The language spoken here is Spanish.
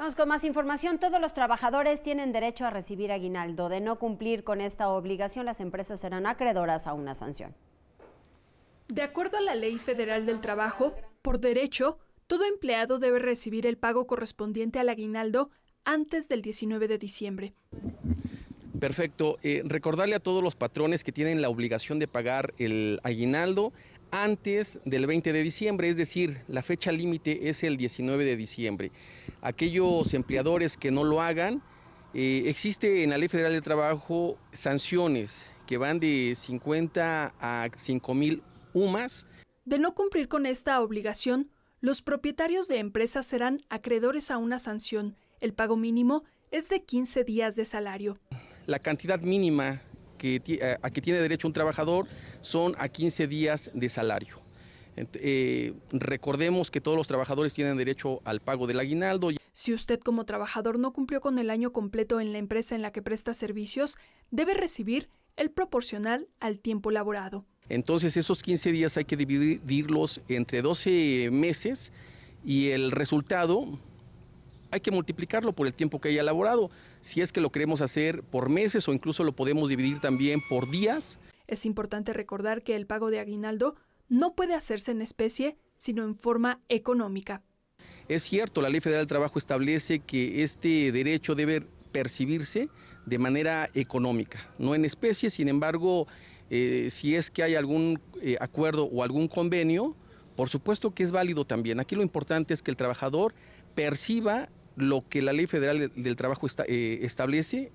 Vamos con más información. Todos los trabajadores tienen derecho a recibir aguinaldo. De no cumplir con esta obligación, las empresas serán acreedoras a una sanción. De acuerdo a la Ley Federal del Trabajo, por derecho, todo empleado debe recibir el pago correspondiente al aguinaldo antes del 19 de diciembre. Perfecto. Eh, recordarle a todos los patrones que tienen la obligación de pagar el aguinaldo antes del 20 de diciembre, es decir, la fecha límite es el 19 de diciembre. Aquellos empleadores que no lo hagan, eh, existe en la Ley Federal de Trabajo sanciones que van de 50 a 5 mil UMAS. De no cumplir con esta obligación, los propietarios de empresas serán acreedores a una sanción. El pago mínimo es de 15 días de salario. La cantidad mínima que, eh, a que tiene derecho un trabajador son a 15 días de salario. Eh, recordemos que todos los trabajadores tienen derecho al pago del aguinaldo. Si usted como trabajador no cumplió con el año completo en la empresa en la que presta servicios, debe recibir el proporcional al tiempo laborado. Entonces esos 15 días hay que dividirlos entre 12 meses y el resultado hay que multiplicarlo por el tiempo que haya elaborado. Si es que lo queremos hacer por meses o incluso lo podemos dividir también por días. Es importante recordar que el pago de aguinaldo no puede hacerse en especie, sino en forma económica. Es cierto, la Ley Federal del Trabajo establece que este derecho debe percibirse de manera económica, no en especie, sin embargo, eh, si es que hay algún eh, acuerdo o algún convenio, por supuesto que es válido también. Aquí lo importante es que el trabajador perciba lo que la Ley Federal del Trabajo eh, establece.